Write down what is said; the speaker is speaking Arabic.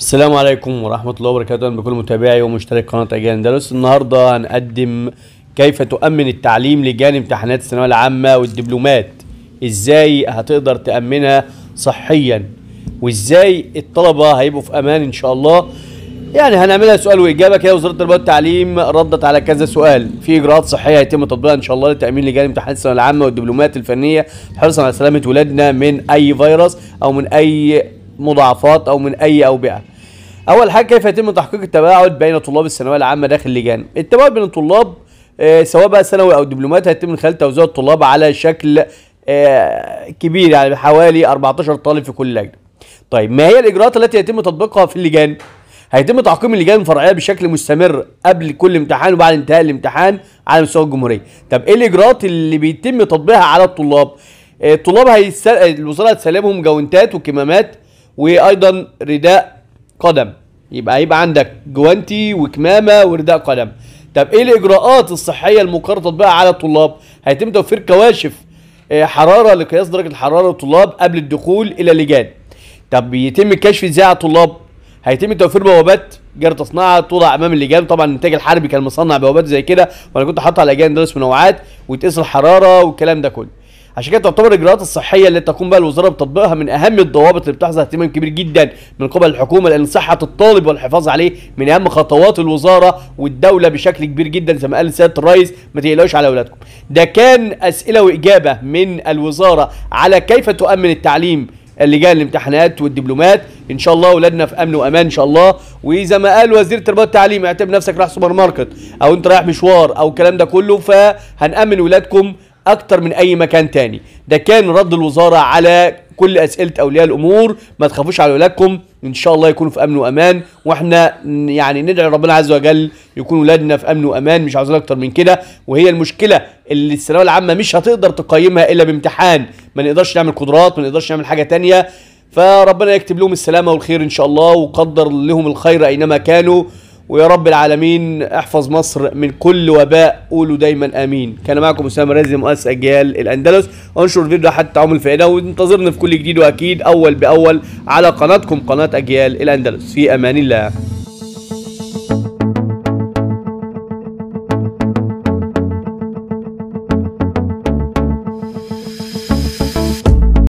السلام عليكم ورحمة الله وبركاته بكل متابعي ومشترك قناة أجيال أندلس النهاردة هنقدم كيف تؤمن التعليم لجان امتحانات الثانوية العامة والدبلومات ازاي هتقدر تأمنها صحيا وازاي الطلبة هيبقوا في أمان إن شاء الله يعني هنعملها سؤال وإجابة كده وزارة التربية والتعليم ردت على كذا سؤال في إجراءات صحية هيتم تطبيقها إن شاء الله لتأمين لجان امتحانات الثانوية العامة والدبلومات الفنية حرصا على سلامة ولادنا من أي فيروس أو من أي مضاعفات او من اي اوبئه اول حاجه كيف يتم تحقيق التباعد بين طلاب الثانويه العامه داخل اللجان التباعد بين الطلاب آه، سواء بقى ثانوي او دبلومات هيتم من خلال توزيع الطلاب على شكل آه، كبير يعني حوالي 14 طالب في كل لجنه طيب ما هي الاجراءات التي يتم تطبيقها في اللجان هيتم تعقيم اللجان الفرعيه بشكل مستمر قبل كل امتحان وبعد انتهاء الامتحان على مستوى الجمهوريه طب ايه الاجراءات اللي بيتم تطبيقها على الطلاب آه، الطلاب هيسل... الوزاره هتسلمهم جوانتات وكمامات وايضا رداء قدم يبقى هيبقى عندك جوانتي وكمامه ورداء قدم طب ايه الاجراءات الصحيه المقرره تطبيقها على الطلاب هيتم توفير كواشف آه، حراره لقياس درجه الحراره للطلاب قبل الدخول الى اللجان طب بيتم الكشف ازاي على الطلاب هيتم توفير بوابات جار تصنيعها توضع امام اللجان طبعا الانتاج الحربي كان مصنع بوابات زي كده وانا كنت حاطط على اللجان درس منوعات وتقيس الحراره والكلام ده كله عشان كده تعتبر الاجراءات الصحيه اللي تقوم بها الوزاره بتطبيقها من اهم الضوابط اللي بتحظى اهتمام كبير جدا من قبل الحكومه لان صحه الطالب والحفاظ عليه من اهم خطوات الوزاره والدوله بشكل كبير جدا زي ما قال سياده الرئيس ما تقلقوش على اولادكم ده كان اسئله واجابه من الوزاره على كيف تؤمن التعليم اللجان الامتحانات والدبلومات ان شاء الله اولادنا في امن وامان ان شاء الله وزي ما قال وزير التربيه والتعليم اعتبر نفسك رايح سوبر ماركت او انت رايح مشوار او الكلام ده كله فهنامن ولادكم اكتر من اي مكان تاني ده كان رد الوزاره على كل اسئله اولياء الامور ما تخافوش على ولادكم ان شاء الله يكونوا في امن وامان واحنا يعني ندعي ربنا عز وجل يكون ولادنا في امن وامان مش عاوزين اكتر من كده وهي المشكله اللي الثانويه العامه مش هتقدر تقيمها الا بامتحان ما نقدرش نعمل قدرات ما نقدرش نعمل حاجه تانية فربنا يكتب لهم السلامه والخير ان شاء الله وقدر لهم الخير اينما كانوا ويا رب العالمين احفظ مصر من كل وباء قولوا دايما امين كان معكم اسامه رازي مؤسس اجيال الاندلس انشر الفيديو حتى تعم الفائده وانتظرنا في كل جديد واكيد اول باول على قناتكم قناه اجيال الاندلس في امان الله